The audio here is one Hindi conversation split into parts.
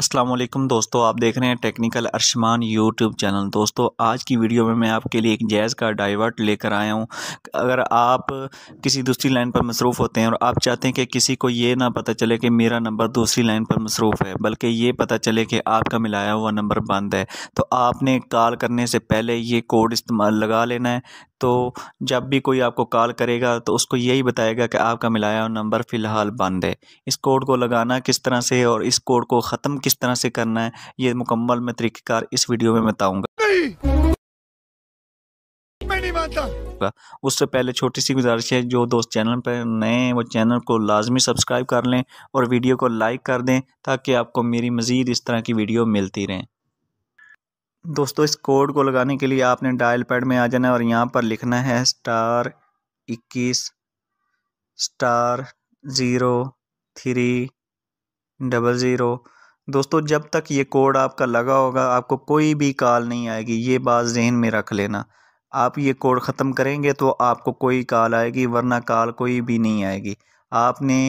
असलम दोस्तों आप देख रहे हैं टेक्निकल अरशमान यूट्यूब चैनल दोस्तों आज की वीडियो में मैं आपके लिए एक जैज़ का डाइवर्ट लेकर आया हूं अगर आप किसी दूसरी लाइन पर मसरूफ़ होते हैं और आप चाहते हैं कि किसी को ये ना पता चले कि मेरा नंबर दूसरी लाइन पर मसरूफ़ है बल्कि ये पता चले कि आपका मिलाया हुआ नंबर बंद है तो आपने कॉल करने से पहले ये कोड इस्तेमाल लगा लेना है तो जब भी कोई आपको कॉल करेगा तो उसको यही बताएगा कि आपका मिलाया हुआ नंबर फ़िलहाल बंद है इस कोड को लगाना किस तरह से और इस कोड को ख़त्म किस तरह से करना है ये मुकम्मल मैं तरीक़ेकार इस वीडियो में बताऊँगा उससे पहले छोटी सी गुजारिश है जो दोस्त चैनल पर नए हैं वो चैनल को लाजमी सब्सक्राइब कर लें और वीडियो को लाइक कर दें ताकि आपको मेरी मज़ीद इस तरह की वीडियो मिलती रहें दोस्तों इस कोड को लगाने के लिए आपने डायल पैड में आ जाना है और यहाँ पर लिखना है स्टार इक्कीस star zero three double zero दोस्तों जब तक ये कोड आपका लगा होगा आपको कोई भी कॉल नहीं आएगी ये बात जहन में रख लेना आप ये कोड ख़त्म करेंगे तो आपको कोई कॉल आएगी वरना कॉल कोई भी नहीं आएगी आपने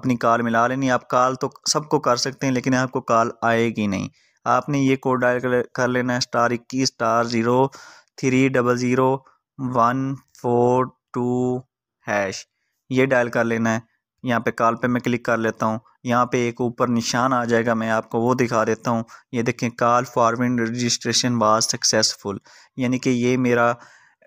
अपनी कॉल मिला लेनी आप कॉल तो सबको कर सकते हैं लेकिन आपको कॉल आएगी नहीं आपने ये कोड डायल कर, लेना है स्टार इक्कीस star zero three double zero one four two hash ये डायल कर लेना है यहाँ पे कॉल पे मैं क्लिक कर लेता हूँ यहाँ पे एक ऊपर निशान आ जाएगा मैं आपको वो दिखा देता हूँ ये देखें call forward registration was successful यानी कि ये मेरा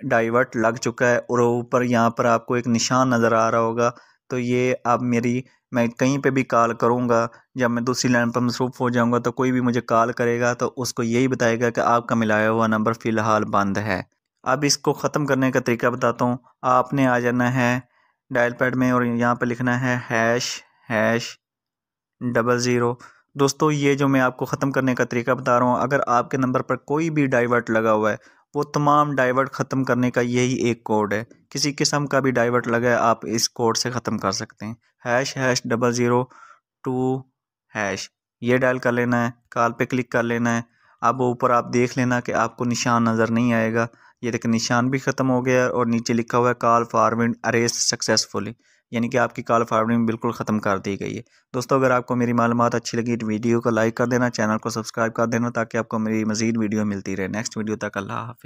डाइवर्ट लग चुका है और ऊपर यहाँ पर आपको एक निशान नज़र आ रहा होगा तो ये अब मेरी मैं कहीं पे भी कॉल करूँगा जब मैं दूसरी लाइन पर मसरूफ़ हो जाऊँगा तो कोई भी मुझे कॉल करेगा तो उसको यही बताएगा कि आपका मिलाया हुआ नंबर फ़िलहाल बंद है अब इसको ख़त्म करने का तरीका बताता हूँ आपने आ जाना है डायल पैड में और यहाँ पर लिखना है हैश हैश डबल ज़ीरो दोस्तों ये जो मैं आपको ख़त्म करने का तरीका बता रहा हूँ अगर आपके नंबर पर कोई भी डाइवर्ट लगा हुआ है वो तमाम डाइवर्ट ख़त्म करने का यही एक कोड है किसी किस्म का भी डाइवर्ट लगे आप इस कोड से ख़त्म कर सकते हैं hash hash double zero two hash ये डायल कर लेना है कॉल पे क्लिक कर लेना है अब ऊपर आप देख लेना कि आपको निशान नज़र नहीं आएगा ये देखिए निशान भी ख़त्म हो गया और नीचे लिखा हुआ है कॉल फारवर्ड अरेस्ट सक्सेसफुली यानी कि आपकी कॉल फॉरवर्डिंग बिल्कुल ख़त्म कर दी गई है दोस्तों अगर आपको मेरी मालूम अच्छी लगी तो वीडियो को लाइक कर देना चैनल को सब्सक्राइब कर देना ताकि आपको मेरी मजीद वीडियो मिलती रहे नेक्स्ट वीडियो तक अल्लाह हाफि